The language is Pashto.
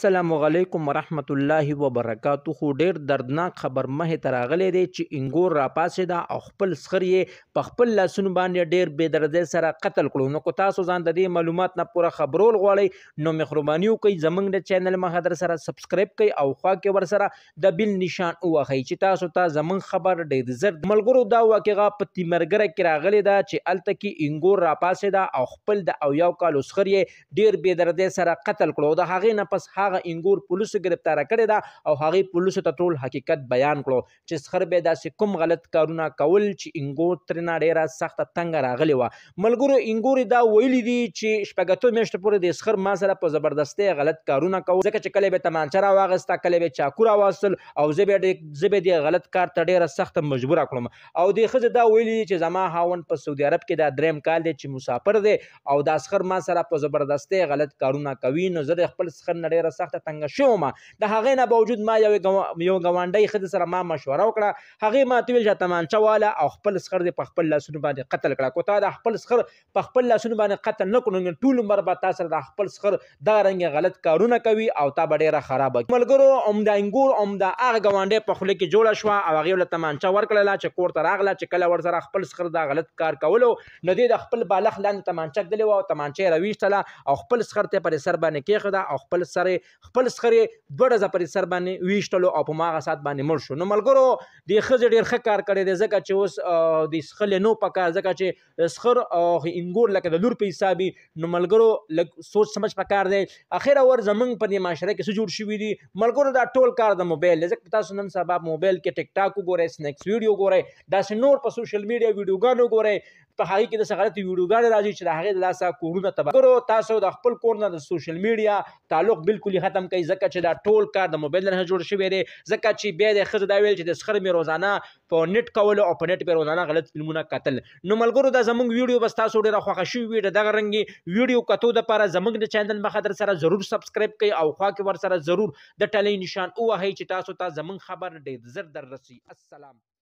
السلام علیکم ورحمت الله وبرکاتهو ډیر دردناک خبر مه تراغلې دی چې انګور راپاسې دا او خپل سخر یې په خپل لاسونو باندې ډیر بې دردۍ سره قتل کړو نو کو تاسو ځان د دې معلومات نه پوره خبرول غواړئ نو مهرباني وکړئ زموږ د چینل مهدر سره سبسکرایب کړئ او خوا کې ور سره د بیل نشان ووهئ چې تاسو ته زموږ خبر ډیر زرد ملګرو دا واقعه په تیمرګره کې راغلې ده چې الته کې انګور راپاسې دا او خپل د او یو کال سخر یې ډیر بې دردۍ سره قتل کړو د هغې نه پس هغه انګور پولیسو گرفتار کړی دا او هغه پولیسو ته ټول حقیقت بیان کړو چې سخر به داسې کوم غلط کارونه کول چې انګور ترنا ډیره سخت تنگ راغلی و ملګرو انګور دا ویلي دي چې شپږتو میاشتې پورې د سخر ما سره په زبردستي غلط کارونه کول ځکه چې کله به تمانچه راواغسته کله به چاکو راواصل او زه به زه به د غلط کار ته ډیره سخت مجبور کړم او د خزه دا ویلي چې زما هاوند په سعودي عرب کې دا دریم کال دی چې مسافر دی او دا سخر ما سره په زبردستي غلط کارونه کوي نو زه خپل سخر نړیره سخته تنګ شوم د هغې نه باوجود ما یو یو ګوانډي خدي سره ما مشوره وکړه هغې ما ته ویل چې تمانچه والا او خپل سخر دې په خپل لاسونو باندې قتل کړه کو تا د خپل سخر په خپل لاسونو باندې قتل نه کړو ټول عمر به تاسو سره د خپل سخر دا رنګ غلط کارونه کوي او تا به ډیره خراب ملګرو عمده انګور عمده هغه ګوانډي په خوله کې جوړه شو او هغه ول تمانچه ورکړه چې کور ته راغله چې کله ور سره خپل سخر دا غلط کار کولو نو دې د خپل بالغ لاندې تمانچه کدلې او تمانچه رويشتله او خپل سخر ته پر سر باندې کېخدا او خپل سره خپل سخري دوړه زپرې سر باندې ویشتلو او په ماغه سات باندې مړ شو نو ملګرو د خځې ډیر ښه کار کړی دی ځکه چې اوس د سخل نو پکا ځکه چې سخر او انګور لکه د لور په حسابي نو ملګرو لګ سوچ سمج پکار دی اخر اور زمنګ په دې معاشره کې جوړ شوې دي ملګرو دا ټول کار د موبایل ځکه تاسو نن سبا موبایل کې ټیک ټاک وګورئ سنیکس ویډیو وګورئ دا نور په سوشل میډیا ویډیوګانو وګورئ په هغه کې د سغلت ویډیوګان راځي چې د هغه د لاسه کورونه تبا تاسو د خپل کور نه د سوشل میډیا تعلق بالکل ولې ختم کوي ځکه چې دا ټول کار د موبایل نه جوړ شوی دی ځکه چې بیا د خزه دا ویل چې د سخر می روزانه په نت کول او په نت په روزانه غلط فلمونه قتل نو ملګرو دا زمونږ ویډیو بس تاسو ډیره خوښه شوې وي دغه رنګي ویډیو کتو د لپاره زمونږ د چینل مخدر سره ضرور سبسکرایب کړئ او خوا کې ور سره ضرور د ټلې نشان او هي چې تاسو ته تا زمونږ خبر ډیر زر در رسي السلام